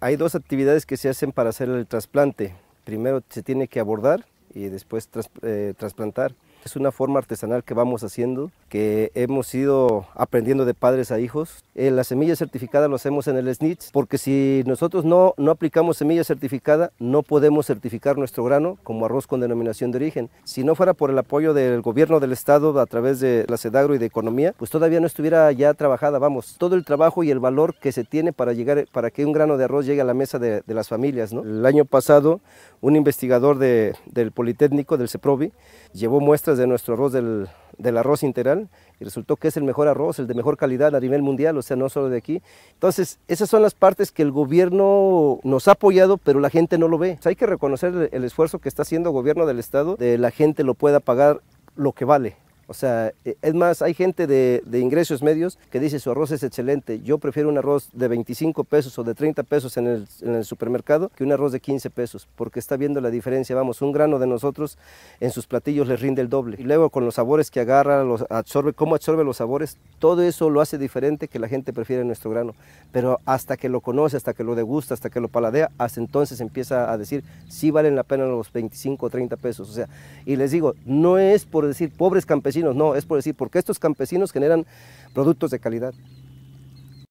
Hay dos actividades que se hacen para hacer el trasplante. Primero se tiene que abordar y después eh, trasplantar es una forma artesanal que vamos haciendo, que hemos ido aprendiendo de padres a hijos. Eh, la semilla certificada lo hacemos en el SNITS, porque si nosotros no, no aplicamos semilla certificada, no podemos certificar nuestro grano como arroz con denominación de origen. Si no fuera por el apoyo del gobierno del estado a través de la CEDAGRO y de Economía, pues todavía no estuviera ya trabajada, vamos, todo el trabajo y el valor que se tiene para llegar, para que un grano de arroz llegue a la mesa de, las familias. ¿no? El año pasado, un investigador del Politécnico, del CEPROVI, llevó muestras de nuestro arroz del, arroz integral y resultó que es el mejor arroz, el de mejor calidad a nivel mundial, o sea, no solo de aquí. Entonces, esas son las partes que el gobierno nos ha apoyado, pero la gente no lo ve. hay que reconocer el, el esfuerzo que está haciendo el gobierno del Estado, de la gente lo pueda pagar lo que vale. O sea, eh, es más, hay gente de, ingresos medios que dice su arroz es excelente. Yo prefiero un arroz de 25 pesos o de 30 pesos en el, supermercado que un arroz de 15 pesos, porque está viendo la diferencia. Vamos, un grano de nosotros en sus platillos les rinde el doble. Y luego con los sabores que agarra, los absorbe, cómo absorbe los sabores, todo eso lo hace diferente que la gente prefiere nuestro grano. Pero hasta que lo conoce, hasta que lo degusta, hasta que lo paladea, hasta entonces empieza a decir, si valen la pena los 25 o 30 pesos. O sea, y les digo, no es por decir pobres campesinos, no, es por decir, porque estos campesinos generan productos de calidad.